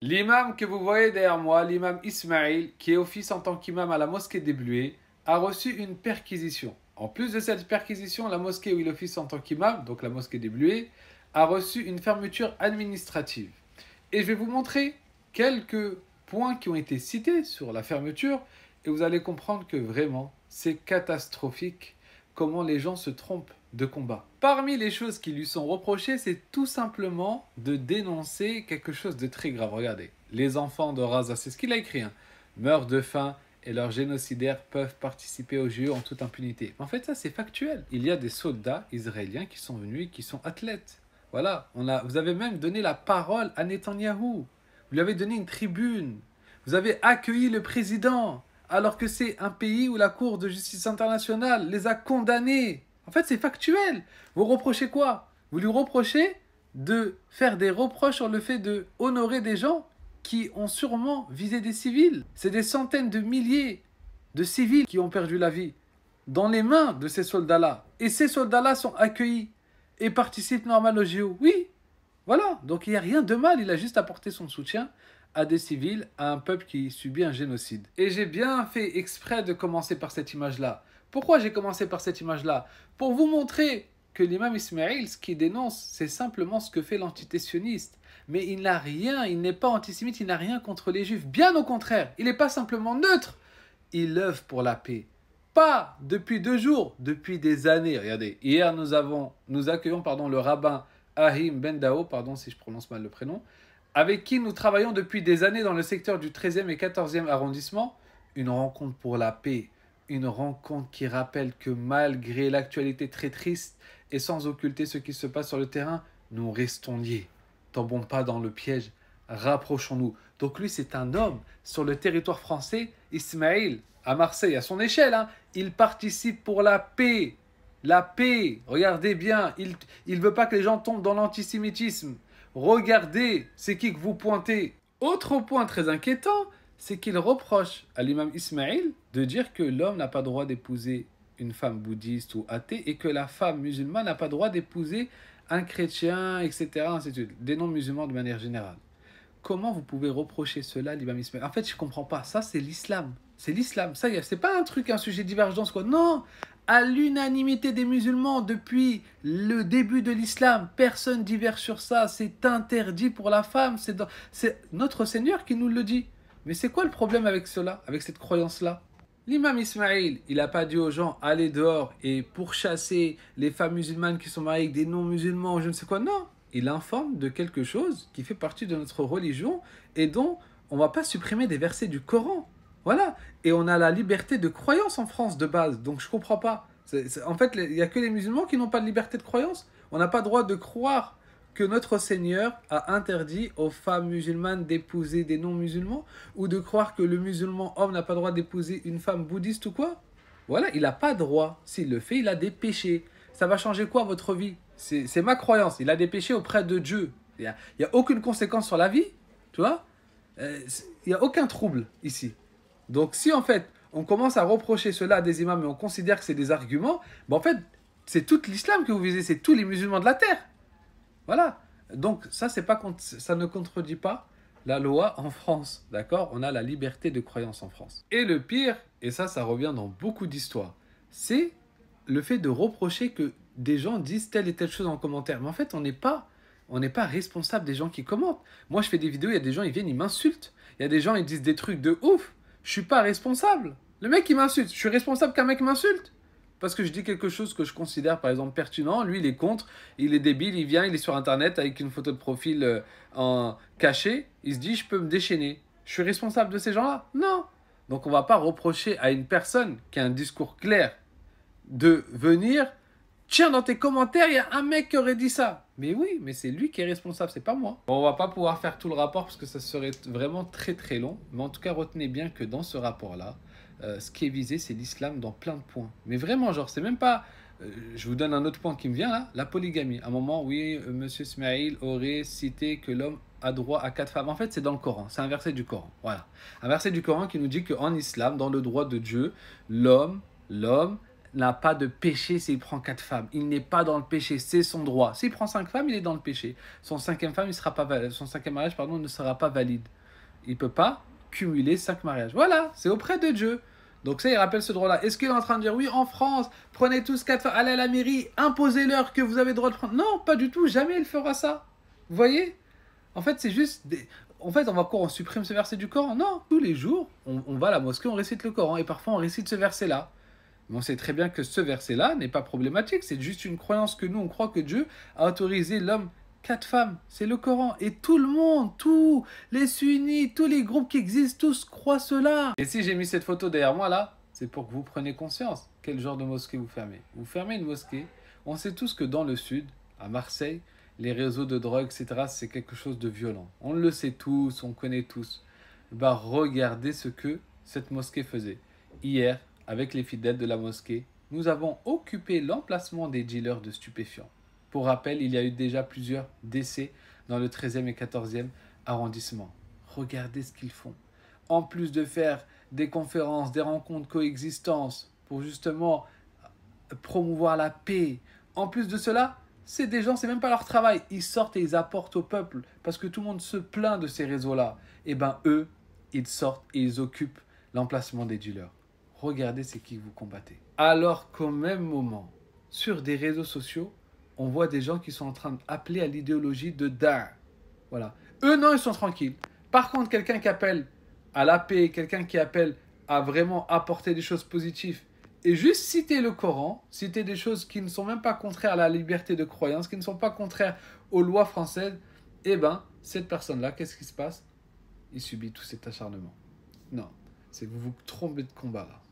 L'imam que vous voyez derrière moi, l'imam Ismail, qui est office en tant qu'imam à la mosquée des Bluets, a reçu une perquisition. En plus de cette perquisition, la mosquée où il office en tant qu'imam, donc la mosquée des Bluets, a reçu une fermeture administrative. Et je vais vous montrer quelques points qui ont été cités sur la fermeture, et vous allez comprendre que vraiment, c'est catastrophique comment les gens se trompent de combat. Parmi les choses qui lui sont reprochées, c'est tout simplement de dénoncer quelque chose de très grave. Regardez, les enfants de Raza, c'est ce qu'il a écrit, hein. meurent de faim et leurs génocidaires peuvent participer au jeu en toute impunité. En fait, ça, c'est factuel. Il y a des soldats israéliens qui sont venus qui sont athlètes. Voilà, on a, vous avez même donné la parole à Netanyahou. Vous lui avez donné une tribune. Vous avez accueilli le président, alors que c'est un pays où la Cour de justice internationale les a condamnés en fait, c'est factuel. Vous reprochez quoi Vous lui reprochez de faire des reproches sur le fait de honorer des gens qui ont sûrement visé des civils. C'est des centaines de milliers de civils qui ont perdu la vie dans les mains de ces soldats-là. Et ces soldats-là sont accueillis et participent normalement au JO. Oui, voilà. Donc il n'y a rien de mal. Il a juste apporté son soutien à des civils, à un peuple qui subit un génocide. Et j'ai bien fait exprès de commencer par cette image-là. Pourquoi j'ai commencé par cette image-là Pour vous montrer que l'imam Ismail, ce qu'il dénonce, c'est simplement ce que fait l'entité Mais il n'a rien, il n'est pas antisémite, il n'a rien contre les juifs. Bien au contraire, il n'est pas simplement neutre. Il œuvre pour la paix. Pas depuis deux jours, depuis des années. Regardez, hier nous avons, nous accueillons pardon, le rabbin Ahim Bendao, pardon si je prononce mal le prénom, avec qui nous travaillons depuis des années dans le secteur du 13e et 14e arrondissement. Une rencontre pour la paix une rencontre qui rappelle que malgré l'actualité très triste et sans occulter ce qui se passe sur le terrain, nous restons liés. Tombons pas dans le piège, rapprochons-nous. Donc lui, c'est un homme sur le territoire français, Ismaël, à Marseille, à son échelle. Hein. il participe pour la paix. La paix, regardez bien, il ne veut pas que les gens tombent dans l'antisémitisme. Regardez, c'est qui que vous pointez. Autre point très inquiétant, c'est qu'il reproche à l'imam Ismaïl de dire que l'homme n'a pas droit d'épouser une femme bouddhiste ou athée et que la femme musulmane n'a pas droit d'épouser un chrétien, etc., C'est des non-musulmans de manière générale. Comment vous pouvez reprocher cela à l'imam Ismaïl En fait, je ne comprends pas. Ça, c'est l'islam. C'est l'islam. Ça, c'est pas un truc, un sujet de divergence, quoi. Non À l'unanimité des musulmans, depuis le début de l'islam, personne diverge sur ça. C'est interdit pour la femme. C'est notre Seigneur qui nous le dit. Mais c'est quoi le problème avec cela, avec cette croyance-là L'imam Ismail, il n'a pas dit aux gens allez dehors et pourchasser les femmes musulmanes qui sont mariées avec des non-musulmans ou je ne sais quoi. Non, il informe de quelque chose qui fait partie de notre religion et dont on ne va pas supprimer des versets du Coran. Voilà. Et on a la liberté de croyance en France de base, donc je ne comprends pas. en fait, il n'y a que les musulmans qui n'ont pas de liberté de croyance. On n'a pas droit de croire que notre Seigneur a interdit aux femmes musulmanes d'épouser des non-musulmans ou de croire que le musulman homme n'a pas droit d'épouser une femme bouddhiste ou quoi Voilà, il n'a pas droit. S'il le fait, il a des péchés. Ça va changer quoi votre vie C'est ma croyance. Il a des péchés auprès de Dieu. Il n'y a, aucune conséquence sur la vie, tu vois euh, Il n'y a aucun trouble ici. Donc si en fait on commence à reprocher cela à des imams et on considère que c'est des arguments, ben en fait c'est tout l'islam que vous visez, c'est tous les musulmans de la terre. Voilà. Donc ça, c'est pas ça ne contredit pas la loi en France, d'accord On a la liberté de croyance en France. Et le pire, et ça, ça revient dans beaucoup d'histoires, c'est le fait de reprocher que des gens disent telle et telle chose en commentaire. Mais en fait, on n'est pas, on n'est pas responsable des gens qui commentent. Moi, je fais des vidéos, il y a des gens, ils viennent, ils m'insultent. Il y a des gens, ils disent des trucs de ouf. Je suis pas responsable. Le mec, il m'insulte. Je suis responsable qu'un mec m'insulte parce que je dis quelque chose que je considère par exemple pertinent, lui il est contre, il est débile, il vient, il est sur internet avec une photo de profil euh, en caché, il se dit je peux me déchaîner. Je suis responsable de ces gens-là Non Donc on va pas reprocher à une personne qui a un discours clair de venir Tiens, dans tes commentaires, il y a un mec qui aurait dit ça. Mais oui, mais c'est lui qui est responsable, c'est pas moi. on va pas pouvoir faire tout le rapport parce que ça serait vraiment très très long. Mais en tout cas, retenez bien que dans ce rapport-là, euh, ce qui est visé, c'est l'islam dans plein de points. Mais vraiment, genre, c'est même pas. Euh, je vous donne un autre point qui me vient là, la polygamie. À un moment, oui, euh, Monsieur Smaïl aurait cité que l'homme a droit à quatre femmes. En fait, c'est dans le Coran, c'est un verset du Coran. Voilà. Un verset du Coran qui nous dit qu'en islam, dans le droit de Dieu, l'homme, l'homme n'a pas de péché s'il prend quatre femmes. Il n'est pas dans le péché, c'est son droit. S'il prend cinq femmes, il est dans le péché. Son cinquième femme, il sera pas son cinquième mariage, pardon, ne sera pas valide. Il peut pas cumuler cinq mariages. Voilà, c'est auprès de Dieu. Donc ça, il rappelle ce droit-là. Est-ce qu'il est en train de dire, oui, en France, prenez tous quatre allez à la mairie, imposez-leur que vous avez le droit de prendre. Non, pas du tout, jamais il fera ça. Vous voyez En fait, c'est juste... Des... En fait, on va quoi On supprime ce verset du Coran Non, tous les jours, on, on, va à la mosquée, on récite le Coran, et parfois on récite ce verset-là. Mais on sait très bien que ce verset-là n'est pas problématique, c'est juste une croyance que nous, on croit que Dieu a autorisé l'homme quatre femmes, c'est le Coran. Et tout le monde, tous les sunnis, tous les groupes qui existent, tous croient cela. Et si j'ai mis cette photo derrière moi là, c'est pour que vous preniez conscience quel genre de mosquée vous fermez. Vous fermez une mosquée, on sait tous que dans le sud, à Marseille, les réseaux de drogue, etc., c'est quelque chose de violent. On le sait tous, on connaît tous. Bah regardez ce que cette mosquée faisait. Hier, avec les fidèles de la mosquée, nous avons occupé l'emplacement des dealers de stupéfiants. Pour rappel, il y a eu déjà plusieurs décès dans le 13e et 14e arrondissement. Regardez ce qu'ils font. En plus de faire des conférences, des rencontres coexistence pour justement promouvoir la paix, en plus de cela, c'est des gens, c'est même pas leur travail. Ils sortent et ils apportent au peuple parce que tout le monde se plaint de ces réseaux-là. Eh bien, eux, ils sortent et ils occupent l'emplacement des dealers. Regardez c'est qui vous combattez. Alors qu'au même moment, sur des réseaux sociaux, on voit des gens qui sont en train d'appeler à l'idéologie de Dar. Voilà. Eux, non, ils sont tranquilles. Par contre, quelqu'un qui appelle à la paix, quelqu'un qui appelle à vraiment apporter des choses positives et juste citer le Coran, citer des choses qui ne sont même pas contraires à la liberté de croyance, qui ne sont pas contraires aux lois françaises, eh bien, cette personne-là, qu'est-ce qui se passe Il subit tout cet acharnement. Non, c'est vous vous trompez de combat là.